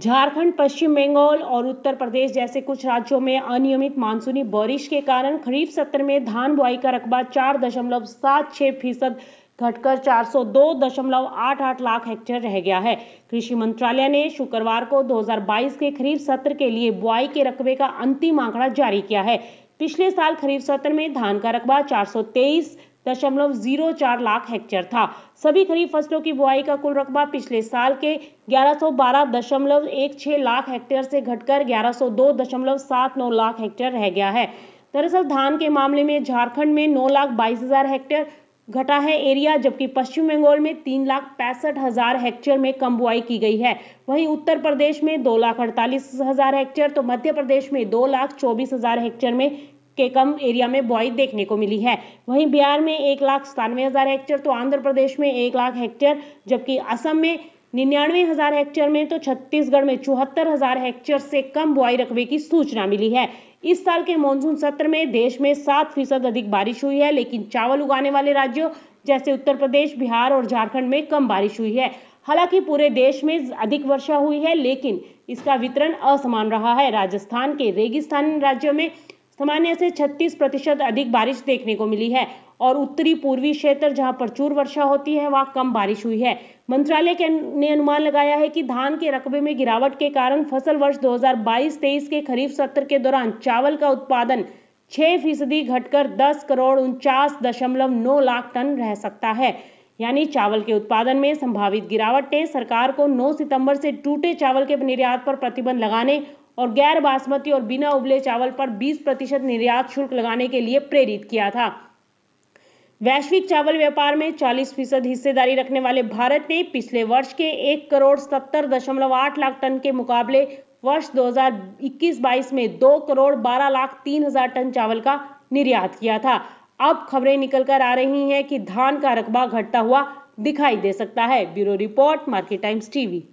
झारखंड पश्चिम बंगाल और उत्तर प्रदेश जैसे कुछ राज्यों में अनियमित मानसूनी बारिश के कारण खरीफ सत्र में धान बुआई का रकबा चार दशमलव सात छह फीसद घटकर 402.88 लाख हेक्टेयर रह गया है कृषि मंत्रालय ने शुक्रवार को 2022 के खरीफ सत्र के लिए बुआई के रकबे का अंतिम आंकड़ा जारी किया है पिछले साल खरीफ सत्र में धान का रकबा 423 दशमलव जीरो चार लाख हेक्टेयर था सभी खरीफ फसलों की बुआई का कुल रकबा पिछले साल के ग्यारह सौ बारह दशमलव एक छह लाख हेक्टेयर से घटकर ग्यारह सौ दो दशमलव सात नौ लाख हेक्टेयर रह गया है दरअसल धान के मामले में झारखंड में नौ लाख बाईस हजार हेक्टेयर घटा है एरिया जबकि पश्चिम बंगाल में तीन लाख पैंसठ हजार हेक्टेयर में कम बुआई की गई है वहीं उत्तर प्रदेश में दो लाख अड़तालीस हजार हेक्टेयर तो मध्य प्रदेश में दो लाख चौबीस हजार हेक्टेयर में के कम एरिया में बॉय देखने को मिली है वहीं बिहार में एक लाख सतानवे हज़ार हेक्टेयर तो आंध्र प्रदेश में एक लाख हेक्टेयर जबकि असम में निन्यानवे हजार हेक्टेयर में तो छत्तीसगढ़ में चौहत्तर हजार हेक्टेयर से कम बुआई रकबे की सूचना मिली है इस साल के मानसून सत्र में देश में सात फीसद अधिक बारिश हुई है लेकिन चावल उगाने वाले राज्यों जैसे उत्तर प्रदेश बिहार और झारखंड में कम बारिश हुई है हालांकि पूरे देश में अधिक वर्षा हुई है लेकिन इसका वितरण असमान रहा है राजस्थान के रेगिस्तानी राज्यों में सामान्य से 36 प्रतिशत अधिक बारिश देखने को मिली है और उत्तरी पूर्वी क्षेत्र जहां प्रचुर वर्षा होती है वहां कम बारिश हुई है मंत्रालय के ने अनुमान लगाया है कि धान के रकबे में गिरावट के कारण फसल वर्ष 2022-23 के खरीफ सत्र के दौरान चावल का उत्पादन छह फीसदी घटकर 10 करोड़ उनचास दशमलव नौ लाख टन रह सकता है यानी चावल के उत्पादन में संभावित गिरावट ने सरकार को 9 सितंबर से टूटे चावल के निर्यात पर प्रतिबंध लगाने और गैर बासमती और बिना उबले चावल पर 20 प्रतिशत निर्यात शुल्क लगाने के लिए प्रेरित किया था वैश्विक चावल व्यापार में 40 फीसद हिस्सेदारी रखने वाले भारत ने पिछले वर्ष के एक करोड़ सत्तर दशमलव आठ लाख टन के मुकाबले वर्ष 2021-22 में दो करोड़ बारह लाख तीन हजार टन चावल का निर्यात किया था अब खबरें निकल कर आ रही हैं कि धान का रकबा घटता हुआ दिखाई दे सकता है bureau report Market Times TV